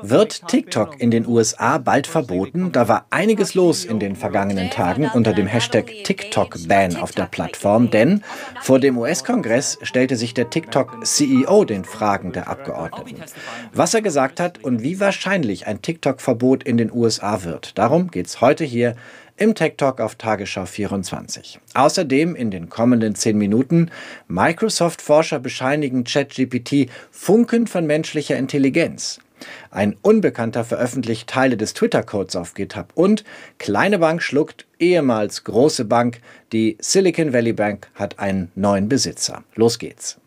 Wird TikTok in den USA bald verboten? Da war einiges los in den vergangenen Tagen unter dem Hashtag TikTok-Ban auf der Plattform, denn vor dem US-Kongress stellte sich der TikTok-CEO den Fragen der Abgeordneten. Was er gesagt hat und wie wahrscheinlich ein TikTok-Verbot in den USA wird. Darum geht es heute hier im Tech Talk auf Tagesschau 24. Außerdem in den kommenden 10 Minuten Microsoft-Forscher bescheinigen ChatGPT Funken von menschlicher Intelligenz. Ein Unbekannter veröffentlicht Teile des Twitter-Codes auf GitHub und kleine Bank schluckt ehemals große Bank. Die Silicon Valley Bank hat einen neuen Besitzer. Los geht's.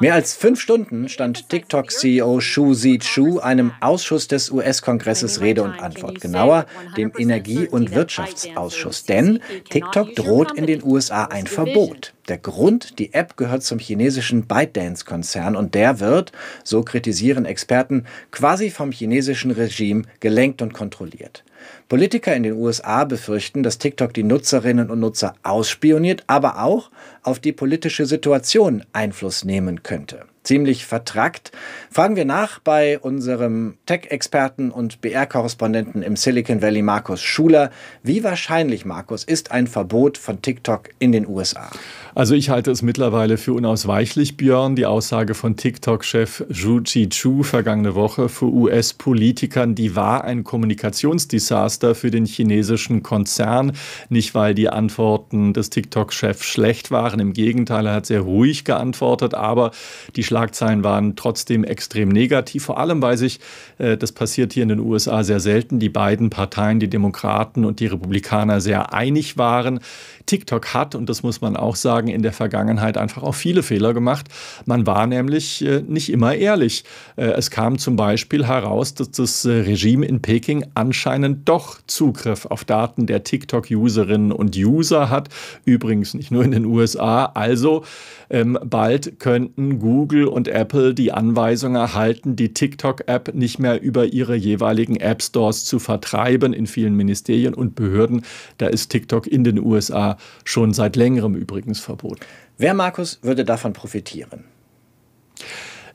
Mehr als fünf Stunden stand TikTok-CEO Shu Zi chu einem Ausschuss des US-Kongresses Rede und Antwort, genauer dem Energie- und Wirtschaftsausschuss. Denn TikTok droht in den USA ein Verbot. Der Grund, die App gehört zum chinesischen ByteDance-Konzern und der wird, so kritisieren Experten, quasi vom chinesischen Regime gelenkt und kontrolliert. Politiker in den USA befürchten, dass TikTok die Nutzerinnen und Nutzer ausspioniert, aber auch auf die politische Situation Einfluss nehmen könnte ziemlich vertrackt. Fragen wir nach bei unserem Tech-Experten und BR-Korrespondenten im Silicon Valley, Markus Schuler. Wie wahrscheinlich, Markus, ist ein Verbot von TikTok in den USA? Also ich halte es mittlerweile für unausweichlich, Björn, die Aussage von TikTok-Chef Zhu Chi-Chu vergangene Woche für US-Politikern, die war ein Kommunikationsdesaster für den chinesischen Konzern. Nicht, weil die Antworten des TikTok-Chefs schlecht waren, im Gegenteil, er hat sehr ruhig geantwortet, aber die Schlagzeilen waren trotzdem extrem negativ. Vor allem, weil sich, äh, das passiert hier in den USA sehr selten, die beiden Parteien, die Demokraten und die Republikaner, sehr einig waren. TikTok hat, und das muss man auch sagen, in der Vergangenheit einfach auch viele Fehler gemacht. Man war nämlich äh, nicht immer ehrlich. Äh, es kam zum Beispiel heraus, dass das Regime in Peking anscheinend doch Zugriff auf Daten der TikTok-Userinnen und User hat. Übrigens nicht nur in den USA. Also ähm, bald könnten Google Google und Apple die Anweisung erhalten, die TikTok-App nicht mehr über ihre jeweiligen App-Stores zu vertreiben in vielen Ministerien und Behörden. Da ist TikTok in den USA schon seit längerem übrigens verboten. Wer, Markus, würde davon profitieren?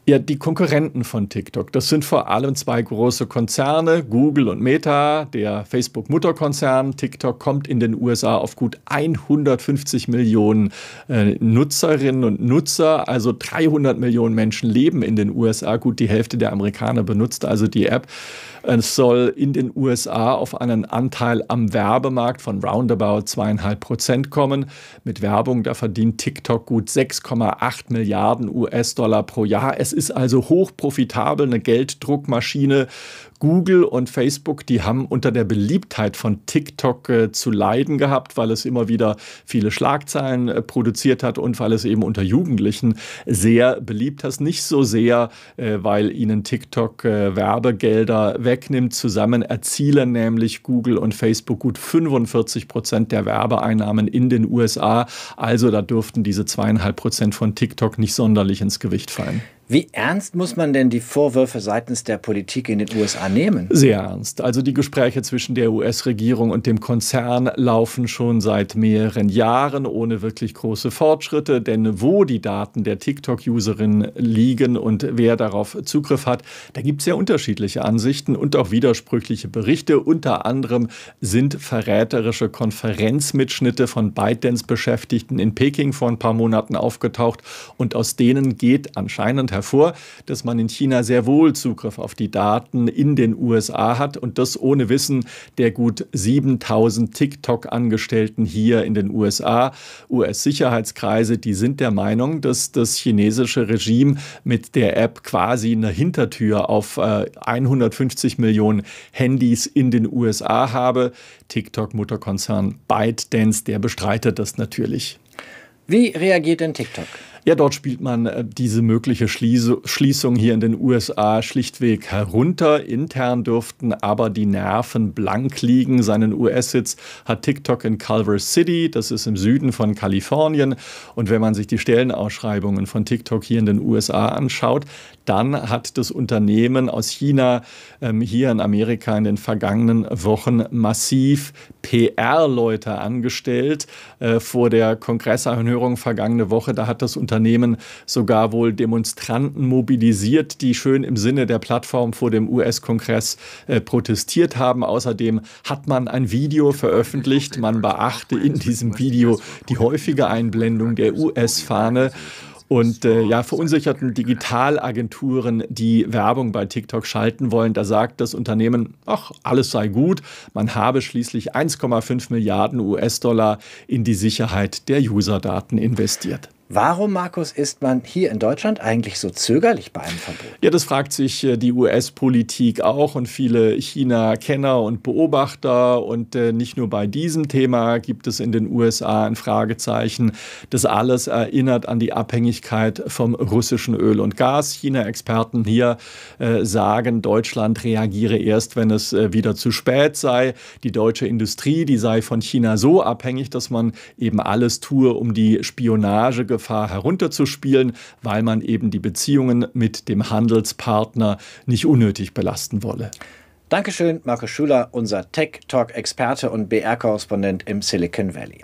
Ja, die Konkurrenten von TikTok, das sind vor allem zwei große Konzerne, Google und Meta, der Facebook-Mutterkonzern. TikTok kommt in den USA auf gut 150 Millionen äh, Nutzerinnen und Nutzer, also 300 Millionen Menschen leben in den USA. Gut, die Hälfte der Amerikaner benutzt also die App. Es äh, soll in den USA auf einen Anteil am Werbemarkt von roundabout zweieinhalb Prozent kommen. Mit Werbung, da verdient TikTok gut 6,8 Milliarden US-Dollar pro Jahr. Es das ist also hochprofitabel, eine Gelddruckmaschine. Google und Facebook, die haben unter der Beliebtheit von TikTok äh, zu leiden gehabt, weil es immer wieder viele Schlagzeilen äh, produziert hat und weil es eben unter Jugendlichen sehr beliebt ist. Nicht so sehr, äh, weil ihnen TikTok äh, Werbegelder wegnimmt. Zusammen erzielen nämlich Google und Facebook gut 45 Prozent der Werbeeinnahmen in den USA. Also da dürften diese zweieinhalb Prozent von TikTok nicht sonderlich ins Gewicht fallen. Wie ernst muss man denn die Vorwürfe seitens der Politik in den USA nehmen? Sehr ernst. Also die Gespräche zwischen der US-Regierung und dem Konzern laufen schon seit mehreren Jahren ohne wirklich große Fortschritte. Denn wo die Daten der TikTok-Userin liegen und wer darauf Zugriff hat, da gibt es sehr unterschiedliche Ansichten und auch widersprüchliche Berichte. Unter anderem sind verräterische Konferenzmitschnitte von ByteDance-Beschäftigten in Peking vor ein paar Monaten aufgetaucht und aus denen geht anscheinend hervor, dass man in China sehr wohl Zugriff auf die Daten in den USA hat und das ohne Wissen der gut 7000 TikTok-Angestellten hier in den USA. US-Sicherheitskreise, die sind der Meinung, dass das chinesische Regime mit der App quasi eine Hintertür auf 150 äh, Millionen Handys in den USA habe. TikTok-Mutterkonzern ByteDance, der bestreitet das natürlich. Wie reagiert denn TikTok? Ja, dort spielt man äh, diese mögliche Schließung hier in den USA schlichtweg herunter. Intern dürften aber die Nerven blank liegen. Seinen US-Sitz hat TikTok in Culver City, das ist im Süden von Kalifornien. Und wenn man sich die Stellenausschreibungen von TikTok hier in den USA anschaut, dann hat das Unternehmen aus China ähm, hier in Amerika in den vergangenen Wochen massiv PR-Leute angestellt. Äh, vor der Kongressanhörung vergangene Woche, da hat das Unternehmen sogar wohl Demonstranten mobilisiert, die schön im Sinne der Plattform vor dem US-Kongress äh, protestiert haben. Außerdem hat man ein Video veröffentlicht. Man beachte in diesem Video die häufige Einblendung der US-Fahne und äh, ja, verunsicherten Digitalagenturen, die Werbung bei TikTok schalten wollen. Da sagt das Unternehmen, ach, alles sei gut. Man habe schließlich 1,5 Milliarden US-Dollar in die Sicherheit der User-Daten investiert. Warum, Markus, ist man hier in Deutschland eigentlich so zögerlich bei einem Verbot? Ja, das fragt sich äh, die US-Politik auch und viele China-Kenner und Beobachter. Und äh, nicht nur bei diesem Thema gibt es in den USA ein Fragezeichen. Das alles erinnert an die Abhängigkeit vom russischen Öl und Gas. China-Experten hier äh, sagen, Deutschland reagiere erst, wenn es wieder zu spät sei. Die deutsche Industrie, die sei von China so abhängig, dass man eben alles tue, um die Spionagegefahr Gefahr herunterzuspielen, weil man eben die Beziehungen mit dem Handelspartner nicht unnötig belasten wolle. Dankeschön, Markus Schüler, unser Tech-Talk-Experte und BR-Korrespondent im Silicon Valley.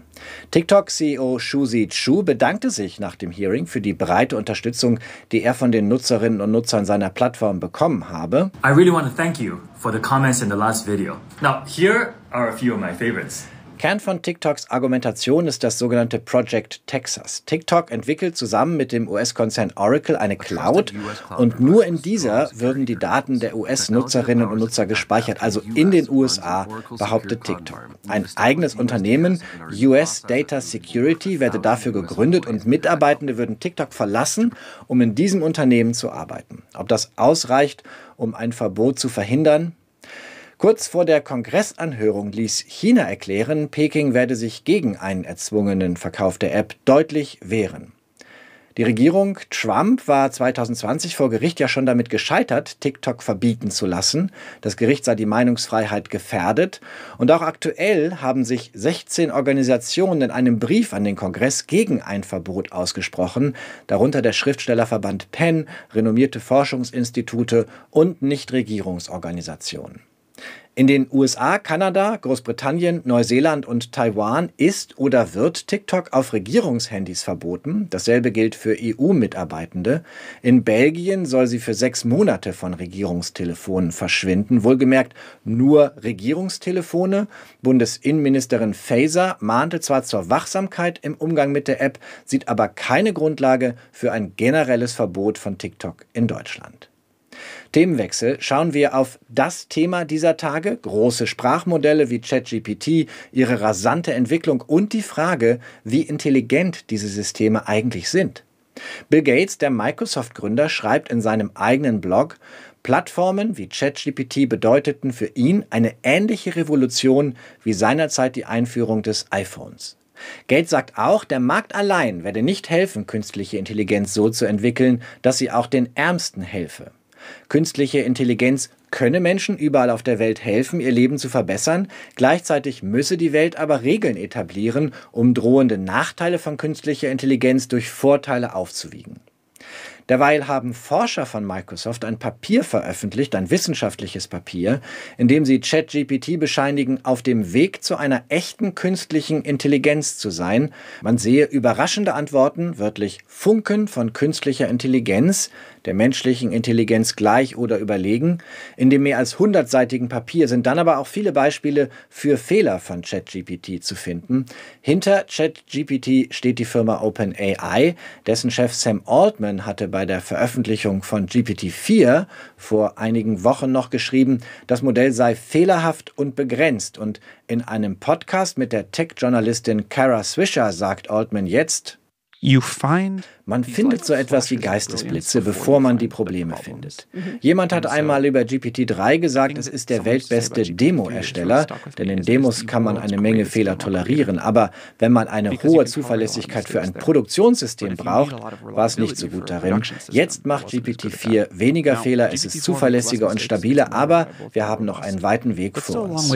TikTok-CEO Shuzi Chu bedankte sich nach dem Hearing für die breite Unterstützung, die er von den Nutzerinnen und Nutzern seiner Plattform bekommen habe. I really want to thank you for the comments in the last video. Now, here are a few of my favorites. Kern von TikToks Argumentation ist das sogenannte Project Texas. TikTok entwickelt zusammen mit dem US-Konzern Oracle eine Cloud und nur in dieser würden die Daten der US-Nutzerinnen und Nutzer gespeichert, also in den USA, behauptet TikTok. Ein eigenes Unternehmen, US Data Security, werde dafür gegründet und Mitarbeitende würden TikTok verlassen, um in diesem Unternehmen zu arbeiten. Ob das ausreicht, um ein Verbot zu verhindern, Kurz vor der Kongressanhörung ließ China erklären, Peking werde sich gegen einen erzwungenen Verkauf der App deutlich wehren. Die Regierung Trump war 2020 vor Gericht ja schon damit gescheitert, TikTok verbieten zu lassen. Das Gericht sei die Meinungsfreiheit gefährdet. Und auch aktuell haben sich 16 Organisationen in einem Brief an den Kongress gegen ein Verbot ausgesprochen, darunter der Schriftstellerverband Penn, renommierte Forschungsinstitute und Nichtregierungsorganisationen. In den USA, Kanada, Großbritannien, Neuseeland und Taiwan ist oder wird TikTok auf Regierungshandys verboten. Dasselbe gilt für EU-Mitarbeitende. In Belgien soll sie für sechs Monate von Regierungstelefonen verschwinden. Wohlgemerkt nur Regierungstelefone. Bundesinnenministerin Faeser mahnte zwar zur Wachsamkeit im Umgang mit der App, sieht aber keine Grundlage für ein generelles Verbot von TikTok in Deutschland. Themenwechsel schauen wir auf das Thema dieser Tage, große Sprachmodelle wie ChatGPT, ihre rasante Entwicklung und die Frage, wie intelligent diese Systeme eigentlich sind. Bill Gates, der Microsoft-Gründer, schreibt in seinem eigenen Blog, Plattformen wie ChatGPT bedeuteten für ihn eine ähnliche Revolution wie seinerzeit die Einführung des iPhones. Gates sagt auch, der Markt allein werde nicht helfen, künstliche Intelligenz so zu entwickeln, dass sie auch den Ärmsten helfe. Künstliche Intelligenz könne Menschen überall auf der Welt helfen, ihr Leben zu verbessern, gleichzeitig müsse die Welt aber Regeln etablieren, um drohende Nachteile von künstlicher Intelligenz durch Vorteile aufzuwiegen. Derweil haben Forscher von Microsoft ein Papier veröffentlicht, ein wissenschaftliches Papier, in dem sie ChatGPT bescheinigen, auf dem Weg zu einer echten künstlichen Intelligenz zu sein. Man sehe überraschende Antworten, wörtlich Funken von künstlicher Intelligenz, der menschlichen Intelligenz gleich oder überlegen. In dem mehr als hundertseitigen Papier sind dann aber auch viele Beispiele für Fehler von ChatGPT zu finden. Hinter ChatGPT steht die Firma OpenAI, dessen Chef Sam Altman hatte bei der Veröffentlichung von GPT-4 vor einigen Wochen noch geschrieben, das Modell sei fehlerhaft und begrenzt und in einem Podcast mit der Tech-Journalistin Kara Swisher sagt Altman jetzt, man findet so etwas wie Geistesblitze, bevor man die Probleme findet. Mhm. Jemand hat einmal über GPT-3 gesagt, es ist der weltbeste Demo-Ersteller, denn in Demos kann man eine Menge Fehler tolerieren. Aber wenn man eine hohe Zuverlässigkeit für ein Produktionssystem braucht, war es nicht so gut darin. Jetzt macht GPT-4 weniger Fehler, es ist zuverlässiger und stabiler, aber wir haben noch einen weiten Weg vor uns.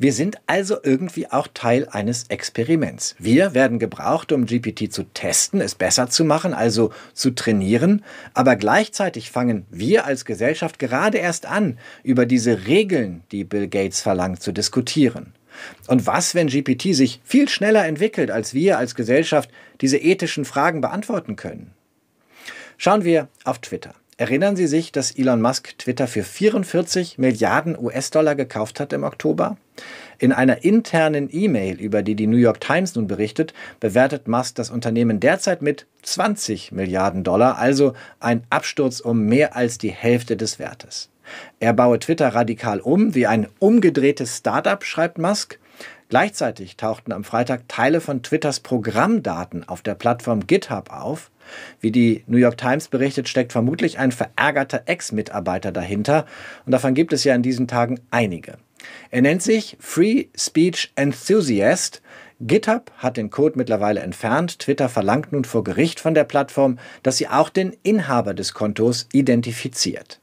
Wir sind also irgendwie auch Teil eines Experiments. Wir werden gebraucht, um GPT zu testen, es besser zu machen, also zu trainieren, aber gleichzeitig fangen wir als Gesellschaft gerade erst an, über diese Regeln, die Bill Gates verlangt, zu diskutieren. Und was, wenn GPT sich viel schneller entwickelt, als wir als Gesellschaft diese ethischen Fragen beantworten können? Schauen wir auf Twitter. Erinnern Sie sich, dass Elon Musk Twitter für 44 Milliarden US-Dollar gekauft hat im Oktober? In einer internen E-Mail, über die die New York Times nun berichtet, bewertet Musk das Unternehmen derzeit mit 20 Milliarden Dollar, also ein Absturz um mehr als die Hälfte des Wertes. Er baue Twitter radikal um, wie ein umgedrehtes Startup, schreibt Musk. Gleichzeitig tauchten am Freitag Teile von Twitters Programmdaten auf der Plattform GitHub auf, wie die New York Times berichtet, steckt vermutlich ein verärgerter Ex-Mitarbeiter dahinter und davon gibt es ja in diesen Tagen einige. Er nennt sich Free Speech Enthusiast. GitHub hat den Code mittlerweile entfernt. Twitter verlangt nun vor Gericht von der Plattform, dass sie auch den Inhaber des Kontos identifiziert.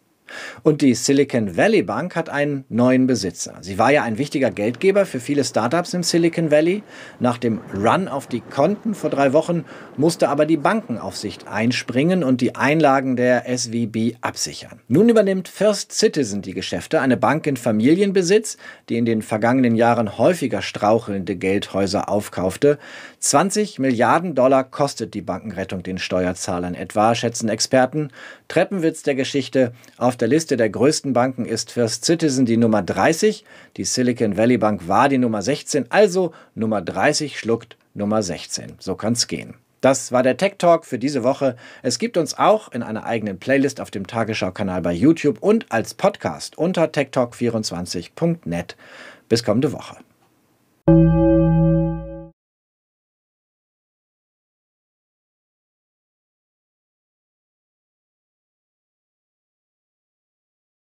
Und die Silicon Valley Bank hat einen neuen Besitzer. Sie war ja ein wichtiger Geldgeber für viele Startups im Silicon Valley. Nach dem Run auf die Konten vor drei Wochen musste aber die Bankenaufsicht einspringen und die Einlagen der SVB absichern. Nun übernimmt First Citizen die Geschäfte, eine Bank in Familienbesitz, die in den vergangenen Jahren häufiger strauchelnde Geldhäuser aufkaufte. 20 Milliarden Dollar kostet die Bankenrettung den Steuerzahlern etwa, schätzen Experten. Treppenwitz der Geschichte auf der der Liste der größten Banken ist First Citizen die Nummer 30, die Silicon Valley Bank war die Nummer 16, also Nummer 30 schluckt Nummer 16. So kann's gehen. Das war der Tech Talk für diese Woche. Es gibt uns auch in einer eigenen Playlist auf dem Tagesschau-Kanal bei YouTube und als Podcast unter techtalk24.net. Bis kommende Woche.